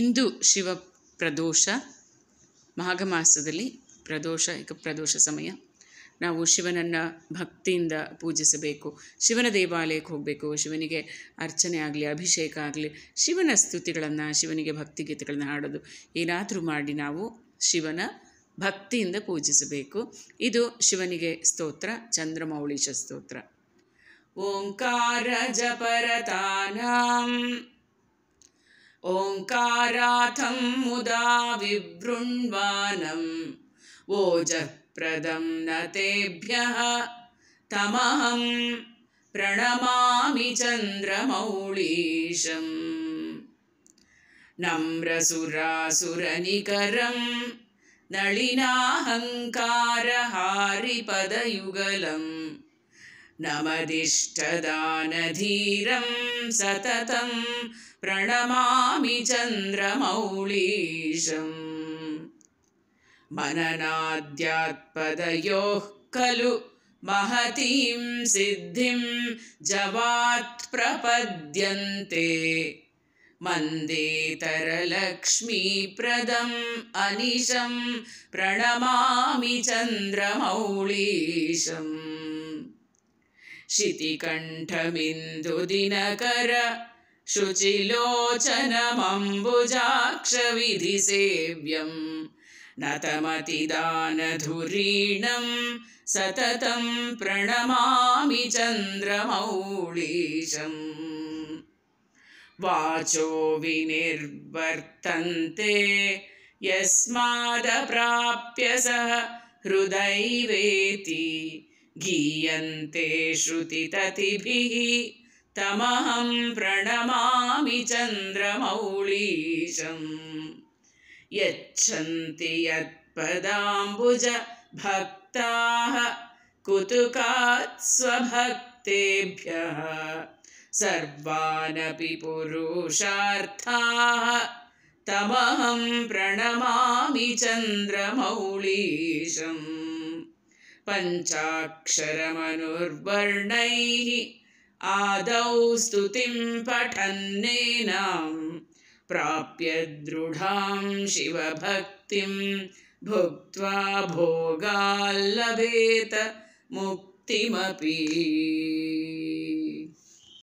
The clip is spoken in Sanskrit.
ಇಂದು ಶಿವ ಪ್ರದೋಷ ಮಾಘ ಮಾಸದಲ್ಲಿ ಪ್ರದೋಷ ಈಗ ಪ್ರದೋಷ ಸಮಯ ನಾವು ಶಿವನನ್ನು ಭಕ್ತಿಯಿಂದ ಪೂಜಿಸಬೇಕು ಶಿವನ ದೇವಾಲಯಕ್ಕೆ ಹೋಗಬೇಕು ಶಿವನಿಗೆ ಅರ್ಚನೆ ಆಗಲಿ ಅಭಿಷೇಕ ಆಗಲಿ ಶಿವನ ಸ್ತುತಿಗಳನ್ನು ಶಿವನಿಗೆ ಭಕ್ತಿಗೀತೆಗಳನ್ನು ಹಾಡೋದು ಏನಾದರೂ ಮಾಡಿ ನಾವು ಶಿವನ ಭಕ್ತಿಯಿಂದ ಪೂಜಿಸಬೇಕು ಇದು ಶಿವನಿಗೆ ಸ್ತೋತ್ರ ಚಂದ್ರಮೌಳೀಶ ಸ್ತೋತ್ರ ಓಂಕಾರ ಜಪರತಾನಾಂ ओङ्काराथं मुदा विवृण्वानम् ओजप्रदं न तेभ्यः तमहं प्रणमामि चन्द्रमौळीशम् नम्रसुरासुरनिकरं नळिनाहङ्कारहारिपदयुगलम् नमदिष्टदानधीरं सततं प्रणमामि चन्द्रमौळीशम् मननाद्यात्पदयोः खलु महतीं सिद्धिं जवात्प्रपद्यन्ते मन्देतरलक्ष्मीप्रदम् अनिशं प्रणमामि चन्द्रमौळीशम् शितिकण्ठमिन्दुदिनकर शुचिलोचनमम्बुजाक्षविधिसेव्यम् नतमतिदानधुरीणम् सततम् प्रणमामि चन्द्रमौळीशम् वाचो विनिर्वर्तन्ते यस्मादप्राप्य स हृदैवेति गीयन्ते श्रुतिततिभिः तमहं प्रणमामि चन्द्रमौळीशम् यच्छन्ति भक्ताः कुतुकात् स्वभक्तेभ्यः सर्वानपि पुरुषार्थाः तमहं चन्द्रमौळीशम् पञ्चाक्षरमनुर्वर्णैः आदौ स्तुतिं पठन्नेनां प्राप्य दृढां शिवभक्तिं भुक्त्वा भोगाल्लभेत मुक्तिमपि